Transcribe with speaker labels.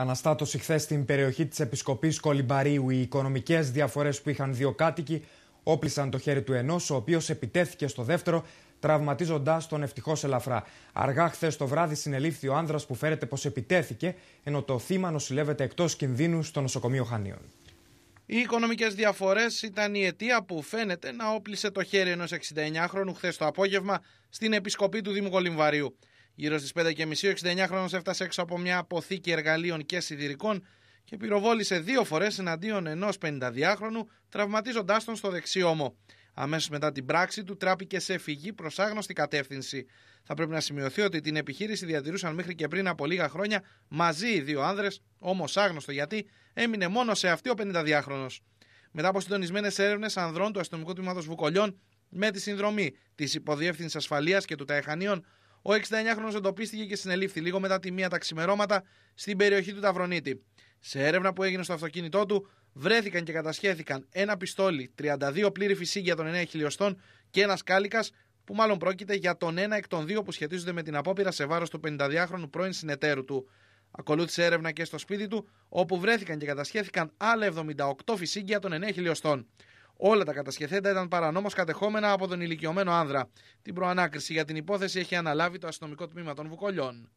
Speaker 1: Αναστάτωση χθες στην περιοχή της Επισκοπής Κολυμπαρίου. Οι οικονομικές διαφορές που είχαν δύο κάτοικοι όπλησαν το χέρι του ενός, ο οποίος επιτέθηκε στο δεύτερο, τραυματίζοντα τον ευτυχώς ελαφρά. Αργά χθες το βράδυ συνελήφθη ο άνδρας που φέρεται πως επιτέθηκε, ενώ το θύμα νοσηλεύεται εκτός κινδύνου στο νοσοκομείο Χανίων.
Speaker 2: Οι οικονομικές διαφορές ήταν η αιτία που φαίνεται να όπλησε το χέρι ενός 69χρονου χθες το απόγευμα στην επισκοπή του Δήμου Γύρω στις 5.30 ο 69χρονο έφτασε έξω από μια αποθήκη εργαλείων και σιδηρικών και πυροβόλησε δύο φορές εναντίον ενός 52χρονου, τραυματίζοντάς τον στο δεξιόμο. Αμέσως μετά την πράξη του τράπηκε σε φυγή προς άγνωστη κατεύθυνση. Θα πρέπει να σημειωθεί ότι την επιχείρηση διατηρούσαν μέχρι και πριν από λίγα χρόνια μαζί οι δύο άνδρες, όμως άγνωστο γιατί έμεινε μόνο σε αυτή ο 52χρονο. Μετά από συντονισμένες έρευνες ανδρών του αστυνομικού τμήματος Βουκολιών με τη συνδρομή της Υποδιεύθυνσης Ασφαλείας και του Ταϊχανίων, ο 69χρονο εντοπίστηκε και συνελήφθη λίγο μετά τη μία τα ξημερώματα στην περιοχή του Ταυρονίτη. Σε έρευνα που έγινε στο αυτοκίνητό του, βρέθηκαν και κατασχέθηκαν ένα πιστόλι, 32 πλήρη φυσίγγια των 9 χιλιοστών και ένας κάλικας, που μάλλον πρόκειται για τον ένα εκ των δύο που σχετίζονται με την απόπειρα σε βάρος του 52χρονου πρώην συνεταίρου του. Ακολούθησε έρευνα και στο σπίτι του, όπου βρέθηκαν και κατασχέθηκαν άλλα 78 φυσίγγια των 9 χιλιοστών. Όλα τα κατασκευέντα ήταν παρανόμως κατεχόμενα από τον ηλικιωμένο άνδρα. Την προανάκριση για την υπόθεση έχει αναλάβει το αστυνομικό τμήμα των Βουκολιών.